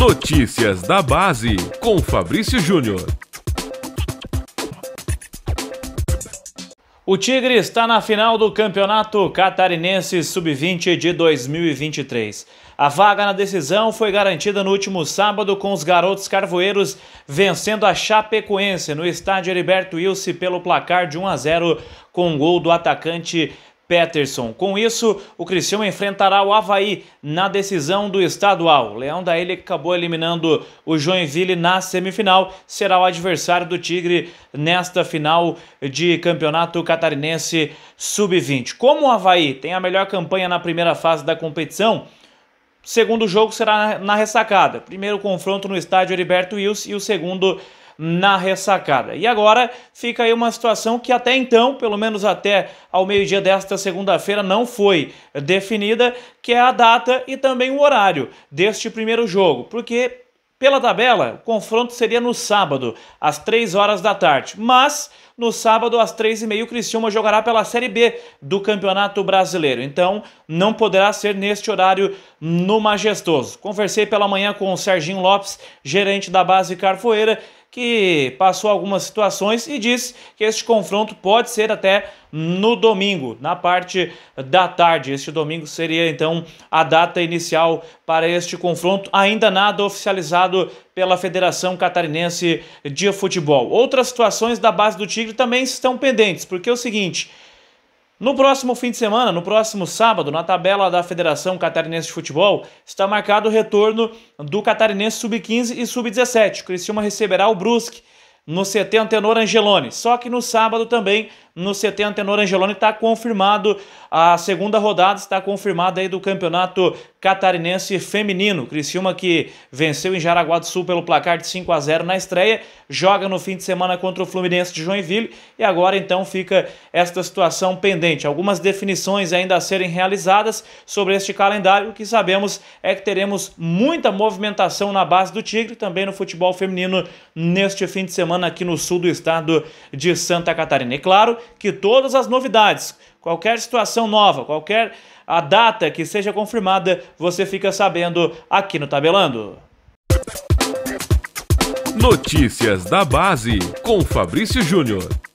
Notícias da Base, com Fabrício Júnior. O Tigre está na final do Campeonato Catarinense Sub-20 de 2023. A vaga na decisão foi garantida no último sábado com os garotos carvoeiros vencendo a Chapecoense no estádio Heriberto Wilson pelo placar de 1 a 0 com um gol do atacante Peterson. Com isso, o Criciúma enfrentará o Havaí na decisão do estadual. Leão da Ilha que acabou eliminando o Joinville na semifinal, será o adversário do Tigre nesta final de Campeonato Catarinense Sub-20. Como o Havaí tem a melhor campanha na primeira fase da competição, segundo jogo será na ressacada. Primeiro confronto no estádio Heriberto Wills e o segundo na ressacada. E agora fica aí uma situação que até então, pelo menos até ao meio-dia desta segunda-feira, não foi definida, que é a data e também o horário deste primeiro jogo, porque pela tabela, o confronto seria no sábado, às 3 horas da tarde. Mas, no sábado, às 3h30, o Criciúma jogará pela Série B do Campeonato Brasileiro. Então, não poderá ser neste horário no Majestoso. Conversei pela manhã com o Serginho Lopes, gerente da base Carfoeira, que passou algumas situações e disse que este confronto pode ser até no domingo, na parte da tarde. Este domingo seria então a data inicial para este confronto, ainda nada oficializado pela Federação Catarinense de Futebol. Outras situações da base do Tigre também estão pendentes, porque é o seguinte. No próximo fim de semana, no próximo sábado, na tabela da Federação Catarinense de Futebol, está marcado o retorno do Catarinense Sub-15 e Sub-17. Criciúma receberá o Brusque no 70 Tenor Angelone. Só que no sábado também no CT Antenor Angeloni está confirmado a segunda rodada, está confirmada aí do Campeonato Catarinense Feminino. Criciúma que venceu em Jaraguá do Sul pelo placar de 5 a 0 na estreia, joga no fim de semana contra o Fluminense de Joinville e agora então fica esta situação pendente. Algumas definições ainda a serem realizadas sobre este calendário, o que sabemos é que teremos muita movimentação na base do Tigre, também no futebol feminino neste fim de semana aqui no sul do estado de Santa Catarina. E claro, que todas as novidades, qualquer situação nova, qualquer a data que seja confirmada, você fica sabendo aqui no Tabelando. Notícias da Base com Fabrício Júnior.